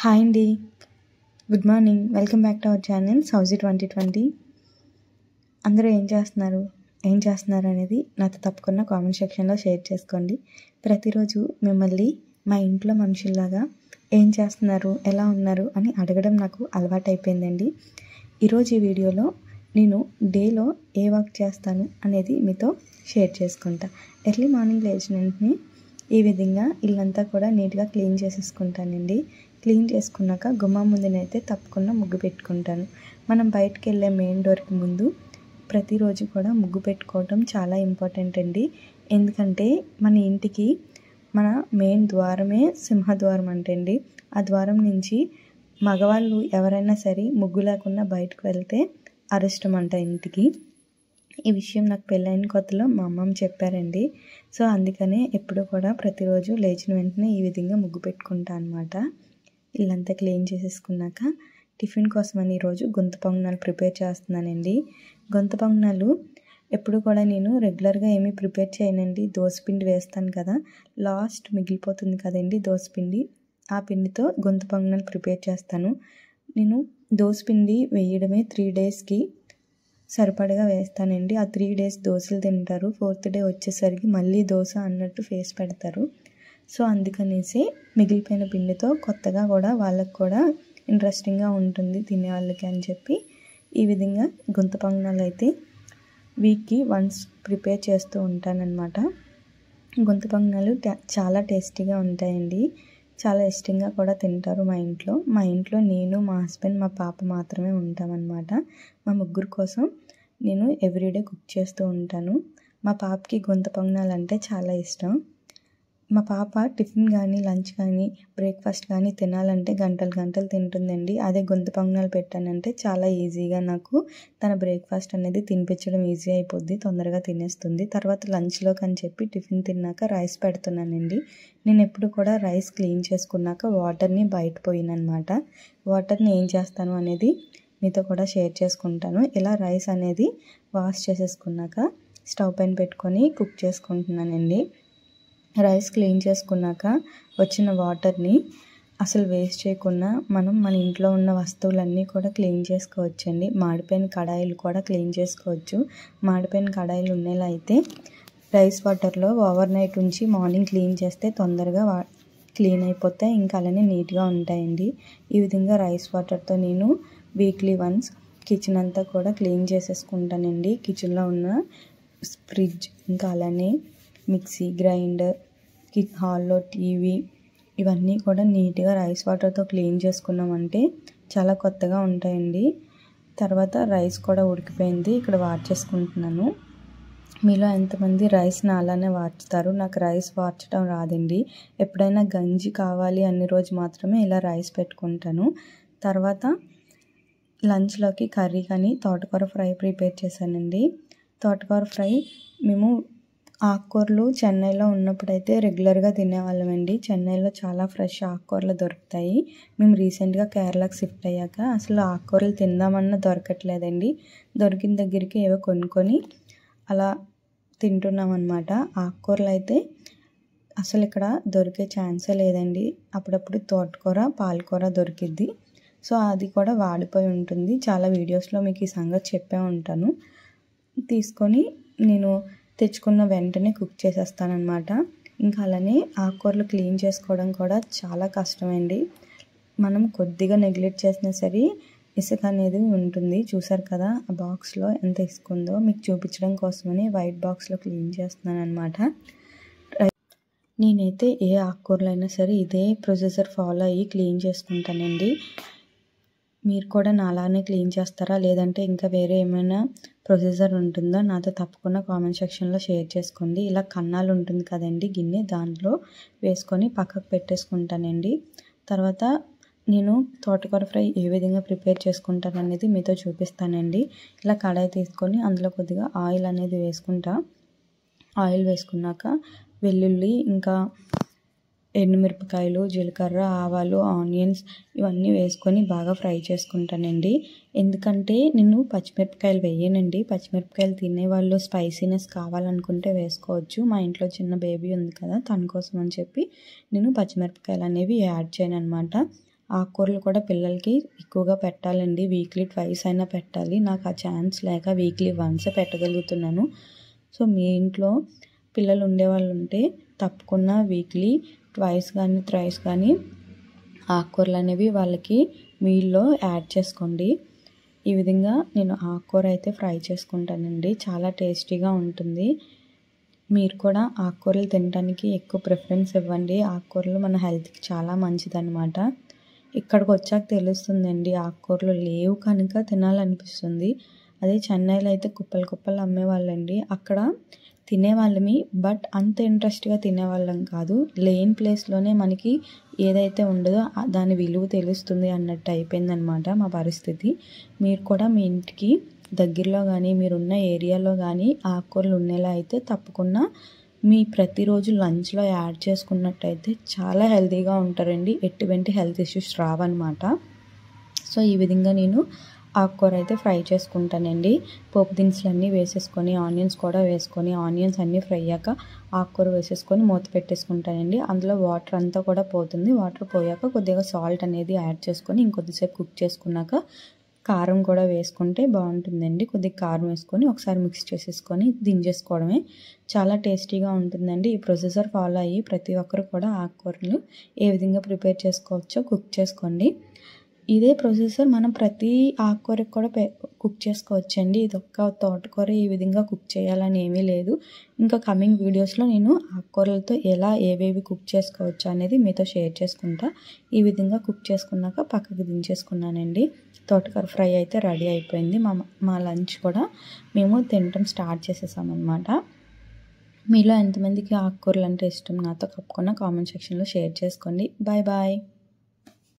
hi అండి good morning welcome back to our channel సౌజీ twenty twenty అందరూ ఏం చేస్తున్నారు ఏం చేస్తున్నారు అనేది నాతో తప్పకుండా కామెంట్ సెక్షన్లో షేర్ చేసుకోండి ప్రతిరోజు మిమ్మల్ని మా ఇంట్లో మనుషుల్లాగా ఏం చేస్తున్నారు ఎలా ఉన్నారు అని అడగడం నాకు అలవాటైపోయిందండి ఈరోజు ఈ వీడియోలో నేను డేలో ఏ వర్క్ చేస్తాను అనేది మీతో షేర్ చేసుకుంటా ఎర్లీ మార్నింగ్ లేచిన వెంటనే ఈ విధంగా ఇల్లంతా కూడా నీట్గా క్లీన్ చేసేసుకుంటానండి క్లీన్ చేసుకున్నాక గుమ్మం ముందునైతే తప్పకుండా ముగ్గు పెట్టుకుంటాను మనం బయటకు వెళ్ళే మెయిన్ డోర్కి ముందు ప్రతిరోజు కూడా ముగ్గు పెట్టుకోవటం చాలా ఇంపార్టెంట్ అండి ఎందుకంటే మన ఇంటికి మన మెయిన్ ద్వారమే సింహద్వారం అంటే అండి ఆ ద్వారం నుంచి మగవాళ్ళు ఎవరైనా సరే ముగ్గు లేకుండా బయటకు వెళ్తే అరిష్టం అంట ఇంటికి ఈ విషయం నాకు పెళ్ళైన కొత్తలో మా అమ్మమ్మ చెప్పారండి సో అందుకనే ఎప్పుడు కూడా ప్రతిరోజు లేచిన వెంటనే ఈ విధంగా ముగ్గు పెట్టుకుంటా అనమాట ఇల్లంతా క్లీన్ చేసేసుకున్నాక టిఫిన్ కోసం అని ఈరోజు గొంత పొంగనాలు ప్రిపేర్ చేస్తున్నానండి గొంత పొంగనాలు ఎప్పుడు కూడా నేను రెగ్యులర్గా ఏమీ ప్రిపేర్ చేయనండి దోశపిండి వేస్తాను కదా లాస్ట్ మిగిలిపోతుంది కదండి దోశపిండి ఆ పిండితో గొంత పొంగనాలు ప్రిపేర్ చేస్తాను నేను దోశపిండి వేయడమే త్రీ డేస్కి సరిపడగా వేస్తానండి ఆ త్రీ డేస్ దోశలు తింటారు ఫోర్త్ డే వచ్చేసరికి మళ్ళీ దోశ అన్నట్టు ఫేస్ పెడతారు సో అందుకనేసి మిగిలిపోయిన పిండితో కొత్తగా కూడా వాళ్ళకు కూడా ఇంట్రెస్టింగ్గా ఉంటుంది తినేవాళ్ళకి అని చెప్పి ఈ విధంగా గుంత పొంగనాలు అయితే వీక్కి వన్స్ ప్రిపేర్ చేస్తూ ఉంటానన్నమాట గుంత పొంగనాలు చాలా టేస్టీగా ఉంటాయండి చాలా ఇష్టంగా కూడా తింటారు మా ఇంట్లో మా ఇంట్లో నేను మా హస్బెండ్ మా పాప మాత్రమే ఉంటామన్నమాట మా ముగ్గురు కోసం నేను ఎవ్రీడే కుక్ చేస్తూ ఉంటాను మా పాపకి గొంత పొంగనాలు అంటే చాలా ఇష్టం మా పాప టిఫిన్ కానీ లంచ్ కానీ బ్రేక్ఫాస్ట్ కానీ తినాలంటే గంటలు గంటలు తింటుందండి అదే గొంతు పొంగనాలు పెట్టానంటే చాలా ఈజీగా నాకు తన బ్రేక్ఫాస్ట్ అనేది తినిపించడం ఈజీ అయిపోద్ది తొందరగా తినేస్తుంది తర్వాత లంచ్లోకి అని చెప్పి టిఫిన్ తిన్నాక రైస్ పెడుతున్నానండి నేను ఎప్పుడు కూడా రైస్ క్లీన్ చేసుకున్నాక వాటర్ని బయట అనమాట వాటర్ని ఏం చేస్తాను అనేది మీతో కూడా షేర్ చేసుకుంటాను ఇలా రైస్ అనేది వాష్ చేసేసుకున్నాక స్టవ్ పైన పెట్టుకొని కుక్ చేసుకుంటున్నానండి రైస్ క్లీన్ చేసుకున్నాక వచ్చిన వాటర్ని అసలు వేస్ట్ చేయకుండా మనం మన ఇంట్లో ఉన్న వస్తువులన్నీ కూడా క్లీన్ చేసుకోవచ్చండి మాడిపోయిన కడాయిలు కూడా క్లీన్ చేసుకోవచ్చు మాడిపోయిన కడాయిలు ఉండేలా అయితే రైస్ వాటర్లో ఓవర్ నైట్ ఉంచి మార్నింగ్ క్లీన్ చేస్తే తొందరగా క్లీన్ అయిపోతే ఇంకా అలానే నీట్గా ఉంటాయండి ఈ విధంగా రైస్ వాటర్తో నేను వీక్లీ వన్స్ కిచెన్ అంతా కూడా క్లీన్ చేసేసుకుంటానండి కిచెన్లో ఉన్న ఫ్రిడ్జ్ ఇంకా అలానే మిక్సీ గ్రైండర్ కి హాల్లో టీవీ ఇవన్నీ కూడా నీట్గా రైస్ వాటర్తో క్లీన్ చేసుకున్నామంటే చాలా కొత్తగా ఉంటాయండి తర్వాత రైస్ కూడా ఉడికిపోయింది ఇక్కడ చేసుకుంటున్నాను మీలో ఎంతమంది రైస్ నాలానే వార్చుతారు నాకు రైస్ వార్చడం రాదండి ఎప్పుడైనా గంజి కావాలి అన్ని రోజు మాత్రమే ఇలా రైస్ పెట్టుకుంటాను తర్వాత లంచ్లోకి కర్రీ కానీ తోటకూర ఫ్రై ప్రిపేర్ చేశానండి తోటకూర ఫ్రై మేము ఆకుకూరలు చెన్నైలో ఉన్నప్పుడైతే రెగ్యులర్గా తినేవాళ్ళం అండి చెన్నైలో చాలా ఫ్రెష్ ఆకుకూరలు దొరుకుతాయి మేము రీసెంట్గా కేరళకు షిఫ్ట్ అయ్యాక అసలు ఆకుకూరలు తిందామన్నా దొరకట్లేదండి దొరికిన దగ్గరికి ఏవో కొనుక్కొని అలా తింటున్నాం అనమాట ఆకుకూరలు అయితే అసలు ఇక్కడ దొరికే ఛాన్సే లేదండి అప్పుడప్పుడు తోటకూర పాలకూర దొరికిద్ది సో అది కూడా వాడిపోయి ఉంటుంది చాలా వీడియోస్లో మీకు ఈ సంగతి చెప్పే ఉంటాను తీసుకొని నేను తెచ్చుకున్న వెంటనే కుక్ చేసేస్తానమాట ఇంకా అలానే ఆకుకూరలు క్లీన్ చేసుకోవడం కూడా చాలా కష్టమండి మనం కొద్దిగా నెగ్లెక్ట్ చేసినా సరే ఇసుక అనేది ఉంటుంది చూసారు కదా ఆ బాక్స్లో ఎంత ఇసుక ఉందో మీకు చూపించడం కోసమని వైట్ బాక్స్లో క్లీన్ చేస్తున్నాను అనమాట నేనైతే ఏ ఆకుకూరలైనా సరే ఇదే ప్రొసెసర్ ఫాలో అయ్యి క్లీన్ చేసుకుంటానండి మీరు కూడా నాలానే క్లీన్ చేస్తారా లేదంటే ఇంకా వేరే ఏమైనా ప్రొసీజర్ ఉంటుందో నాతో తప్పకుండా కామెంట్ సెక్షన్లో షేర్ చేసుకోండి ఇలా కన్నాలు ఉంటుంది కదండి గిన్నె దాంట్లో వేసుకొని పక్కకు పెట్టేసుకుంటానండి తర్వాత నేను తోటకూర ఫ్రై ఏ విధంగా ప్రిపేర్ చేసుకుంటాను అనేది మీతో చూపిస్తానండి ఇలా కడాయి తీసుకొని అందులో కొద్దిగా ఆయిల్ అనేది వేసుకుంటా ఆయిల్ వేసుకున్నాక వెల్లుల్లి ఇంకా ఎండుమిరపకాయలు జీలకర్ర ఆవాలు ఆనియన్స్ ఇవన్నీ వేసుకొని బాగా ఫ్రై చేసుకుంటానండి ఎందుకంటే నేను పచ్చిమిరపకాయలు వేయనండి పచ్చిమిరపకాయలు తినే వాళ్ళు స్పైసీనెస్ కావాలనుకుంటే వేసుకోవచ్చు మా ఇంట్లో చిన్న బేబీ ఉంది కదా తన కోసం అని చెప్పి నేను పచ్చిమిరపకాయలు అనేవి యాడ్ చేయను అనమాట ఆకుకూరలు కూడా పిల్లలకి ఎక్కువగా పెట్టాలండి వీక్లీ ట్వైస్ అయినా పెట్టాలి నాకు ఆ ఛాన్స్ లేక వీక్లీ వన్సే పెట్టగలుగుతున్నాను సో మీ ఇంట్లో పిల్లలు ఉండేవాళ్ళు ఉంటే తప్పకుండా వీక్లీ ట్వైస్ కానీ థ్రైస్ కానీ ఆకుకూరలు అనేవి వాళ్ళకి మీల్లో యాడ్ చేసుకోండి ఈ విధంగా నేను ఆకుకూర అయితే ఫ్రై చేసుకుంటానండి చాలా టేస్టీగా ఉంటుంది మీరు కూడా ఆకుకూరలు తినడానికి ఎక్కువ ప్రిఫరెన్స్ ఇవ్వండి ఆకుకూరలు మన హెల్త్కి చాలా మంచిదన్నమాట ఇక్కడికి వచ్చాక తెలుస్తుందండి ఆకుకూరలు లేవు కనుక తినాలనిపిస్తుంది అదే చెన్నైలో అయితే కుప్పలు కుప్పలు అమ్మేవాళ్ళండి అక్కడ తినేవాళ్ళమి బట్ అంత ఇంట్రెస్ట్గా తినేవాళ్ళం కాదు లేని ప్లేస్లోనే మనకి ఏదైతే ఉండదో దాని విలువ తెలుస్తుంది అన్నట్టు అయిపోయిందనమాట మా పరిస్థితి మీరు కూడా మీ ఇంటికి దగ్గరలో కానీ మీరున్న ఏరియాలో కానీ ఆకుకూరలు ఉండేలా అయితే తప్పకుండా మీ ప్రతిరోజు లంచ్లో యాడ్ చేసుకున్నట్టయితే చాలా హెల్తీగా ఉంటారండి ఎటువంటి హెల్త్ ఇష్యూస్ రావన్నమాట సో ఈ విధంగా నేను ఆకుకూర అయితే ఫ్రై చేసుకుంటానండి పోపు దినుసులు అన్నీ వేసేసుకొని ఆనియన్స్ కూడా వేసుకొని ఆనియన్స్ అన్నీ ఫ్రై అయ్యాక ఆకుకూర వేసేసుకొని మూత పెట్టేసుకుంటానండి అందులో వాటర్ అంతా కూడా పోతుంది వాటర్ పోయాక కొద్దిగా సాల్ట్ అనేది యాడ్ చేసుకొని ఇంకొద్దిసేపు కుక్ చేసుకున్నాక కారం కూడా వేసుకుంటే బాగుంటుందండి కొద్దిగా కారం వేసుకొని ఒకసారి మిక్స్ చేసేసుకొని దించేసుకోవడమే చాలా టేస్టీగా ఉంటుందండి ఈ ప్రొసెసర్ ఫాలో అయ్యి ప్రతి ఒక్కరు కూడా ఆకుకూరలు ఏ విధంగా ప్రిపేర్ చేసుకోవచ్చో కుక్ చేసుకోండి ఇదే ప్రొసెసర్ మనం ప్రతి ఆకుకూరకు కూడా కుక్ చేసుకోవచ్చండి ఒక్క తోటకూర ఈ విధంగా కుక్ చేయాలని ఏమీ లేదు ఇంకా కమింగ్ వీడియోస్లో నేను ఆకుకూరలతో ఎలా ఏవేవి కుక్ చేసుకోవచ్చు అనేది మీతో షేర్ చేసుకుంటా ఈ విధంగా కుక్ చేసుకున్నాక పక్కకి దించేసుకున్నానండి తోటకూర ఫ్రై అయితే రెడీ అయిపోయింది మా మా లంచ్ కూడా మేము తినటం స్టార్ట్ అనమాట మీలో ఎంతమందికి ఆకుకూరలు అంటే ఇష్టం నాతో కప్పుకున్న కామెంట్ సెక్షన్లో షేర్ చేసుకోండి బాయ్ బాయ్